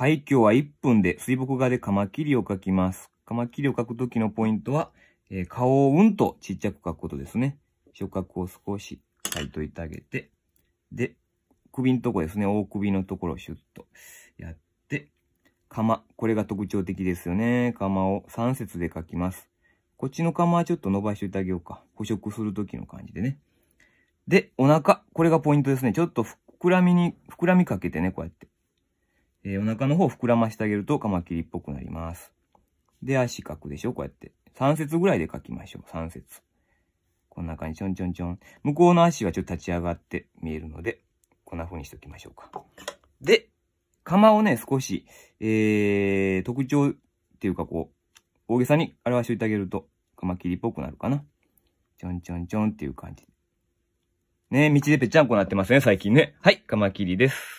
はい、今日は1分で水墨画でカマキリを描きます。カマキリを描くときのポイントは、えー、顔をうんとちっちゃく描くことですね。触覚を少し描いといてあげて、で、首のとこですね、大首のところをシュッとやって、釜、これが特徴的ですよね。釜を3節で描きます。こっちの釜はちょっと伸ばしておいてあげようか。捕食するときの感じでね。で、お腹、これがポイントですね。ちょっと膨らみに、膨らみかけてね、こうやって。えー、お腹の方膨らましてあげるとカマキリっぽくなります。で、足描くでしょこうやって。3節ぐらいで描きましょう。3節。こんな感じ、ちょんちょんちょん。向こうの足はちょっと立ち上がって見えるので、こんな風にしておきましょうか。で、釜をね、少し、えー、特徴っていうかこう、大げさに表しておいてあげると、カマキリっぽくなるかな。ちょんちょんちょんっていう感じ。ね道でぺちゃんこなってますね、最近ね。はい、カマキリです。